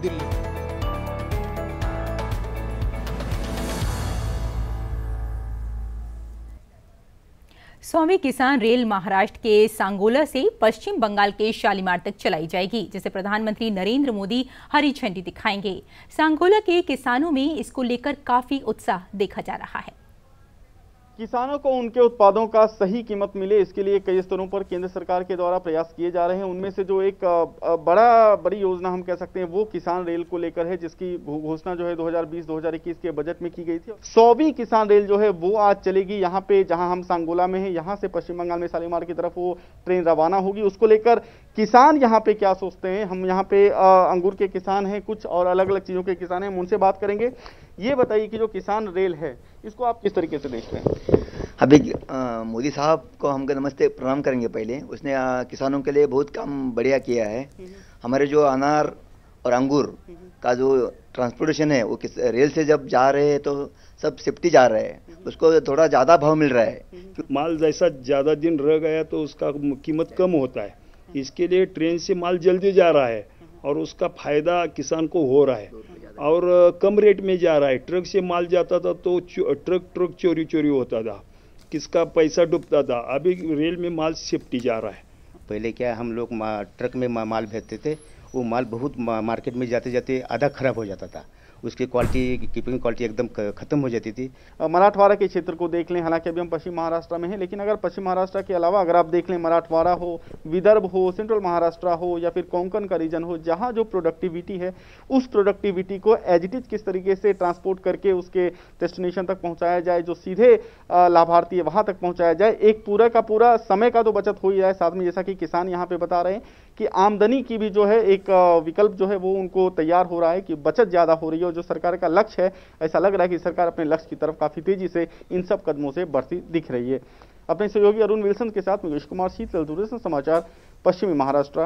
दिल्ली स्वामी किसान रेल महाराष्ट्र के सांगोला से पश्चिम बंगाल के शालीमार तक चलाई जाएगी जिसे प्रधानमंत्री नरेंद्र मोदी हरी झंडी दिखाएंगे सांगोला के किसानों में इसको लेकर काफी उत्साह देखा जा रहा है किसानों को उनके उत्पादों का सही कीमत मिले इसके लिए कई स्तरों पर केंद्र सरकार के द्वारा प्रयास किए जा रहे हैं उनमें से जो एक बड़ा बड़ी योजना हम कह सकते हैं वो किसान रेल को लेकर है जिसकी घोषणा जो है 2020-2021 के बजट में की गई थी सौवीं किसान रेल जो है वो आज चलेगी यहाँ पे जहाँ हम सांगोला में है यहाँ से पश्चिम बंगाल में शालीमार की तरफ वो ट्रेन रवाना होगी उसको लेकर किसान यहाँ पे क्या सोचते हैं हम यहाँ पे आ, अंगूर के किसान हैं कुछ और अलग अलग चीज़ों के किसान हैं उनसे बात करेंगे ये बताइए कि जो किसान रेल है इसको आप किस तरीके से देखते हैं हाँ, अभी मोदी साहब को हम नमस्ते प्रणाम करेंगे पहले उसने आ, किसानों के लिए बहुत काम बढ़िया किया है हम्म। हमारे जो अनार और अंगूर हम्म। का जो ट्रांसपोर्टेशन है वो किस रेल से जब जा रहे हैं तो सब सेफ्टी जा रहे हैं हम्म। उसको थोड़ा ज़्यादा भाव मिल रहा है माल जैसा ज़्यादा दिन रह गया तो उसका कीमत कम होता है इसके लिए ट्रेन से माल जल्दी जा रहा है और उसका फ़ायदा किसान को हो रहा है और कम रेट में जा रहा है ट्रक से माल जाता था तो ट्रक ट्रक चोरी चोरी होता था किसका पैसा डूबता था अभी रेल में माल सेफ्टी जा रहा है पहले क्या हम लोग ट्रक में माल भेजते थे वो माल बहुत मार्केट में जाते जाते आधा खराब हो जाता था उसकी क्वालिटी कीपिंग क्वालिटी एकदम खत्म हो जाती थी मराठवाड़ा के क्षेत्र को देख लें हालांकि अभी हम पश्चिम महाराष्ट्र में हैं लेकिन अगर पश्चिम महाराष्ट्र के अलावा अगर आप देख लें मराठवाड़ा हो विदर्भ हो सेंट्रल महाराष्ट्र हो या फिर कोंकण का रीजन हो जहाँ जो प्रोडक्टिविटी है उस प्रोडक्टिविटी को एजिटिज किस तरीके से ट्रांसपोर्ट करके उसके डेस्टिनेशन तक पहुँचाया जाए जो सीधे लाभार्थी है वहाँ तक पहुँचाया जाए एक पूरा का पूरा समय का तो बचत हो ही जाए साथ में जैसा कि किसान यहाँ पर बता रहे हैं कि आमदनी की भी जो है एक एक विकल्प जो है वो उनको तैयार हो रहा है कि बचत ज़्यादा हो रही है और जो सरकार का लक्ष्य है ऐसा लग रहा है कि सरकार अपने लक्ष्य की तरफ काफ़ी तेज़ी से इन सब कदमों से बढ़ती दिख रही है अपने सहयोगी अरुण विल्सन के साथ मुकेश कुमार शीतल दूरदर्शन समाचार पश्चिमी महाराष्ट्र